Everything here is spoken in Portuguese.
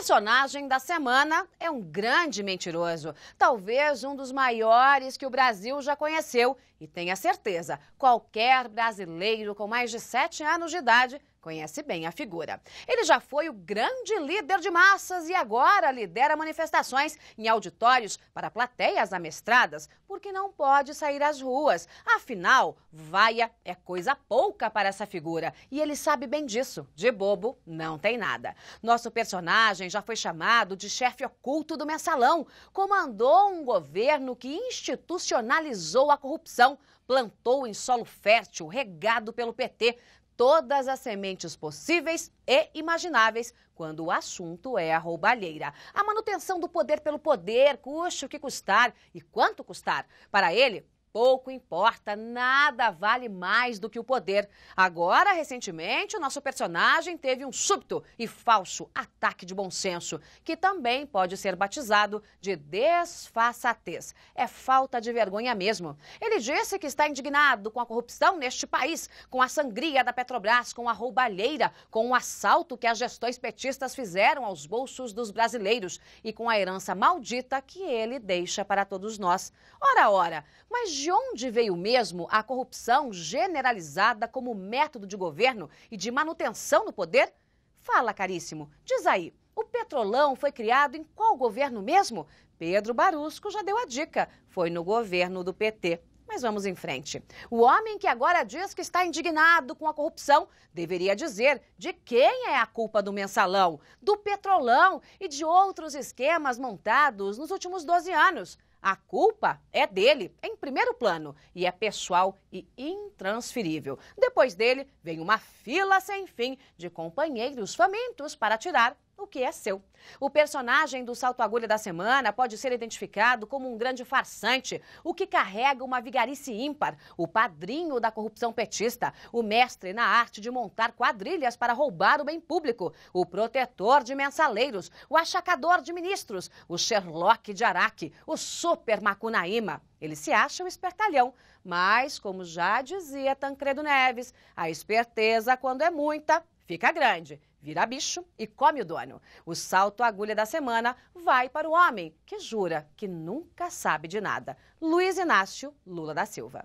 personagem da semana é um grande mentiroso, talvez um dos maiores que o Brasil já conheceu. E tenha certeza, qualquer brasileiro com mais de 7 anos de idade Conhece bem a figura. Ele já foi o grande líder de massas e agora lidera manifestações em auditórios para plateias amestradas, porque não pode sair às ruas. Afinal, vaia é coisa pouca para essa figura e ele sabe bem disso. De bobo, não tem nada. Nosso personagem já foi chamado de chefe oculto do mensalão, comandou um governo que institucionalizou a corrupção, plantou em solo fértil regado pelo PT, todas as sementes possíveis e imagináveis quando o assunto é a roubalheira. A manutenção do poder pelo poder, custe o que custar e quanto custar. Para ele, Pouco importa, nada vale mais do que o poder. Agora, recentemente, o nosso personagem teve um súbito e falso ataque de bom senso, que também pode ser batizado de desfaçatez. É falta de vergonha mesmo. Ele disse que está indignado com a corrupção neste país, com a sangria da Petrobras, com a roubalheira, com o assalto que as gestões petistas fizeram aos bolsos dos brasileiros e com a herança maldita que ele deixa para todos nós. Ora, ora, mas de onde veio mesmo a corrupção generalizada como método de governo e de manutenção no poder? Fala, caríssimo, diz aí, o petrolão foi criado em qual governo mesmo? Pedro Barusco já deu a dica, foi no governo do PT. Mas vamos em frente. O homem que agora diz que está indignado com a corrupção deveria dizer de quem é a culpa do mensalão, do petrolão e de outros esquemas montados nos últimos 12 anos. A culpa é dele, em primeiro plano, e é pessoal e intransferível. Depois dele, vem uma fila sem fim de companheiros famintos para tirar o que é seu. O personagem do Salto Agulha da Semana pode ser identificado como um grande farsante, o que carrega uma vigarice ímpar, o padrinho da corrupção petista, o mestre na arte de montar quadrilhas para roubar o bem público, o protetor de mensaleiros, o achacador de ministros, o Sherlock de Araque, o super Macunaíma. Ele se acha um espertalhão, mas, como já dizia Tancredo Neves, a esperteza, quando é muita, Fica grande, vira bicho e come o dono. O salto agulha da semana vai para o homem que jura que nunca sabe de nada. Luiz Inácio Lula da Silva.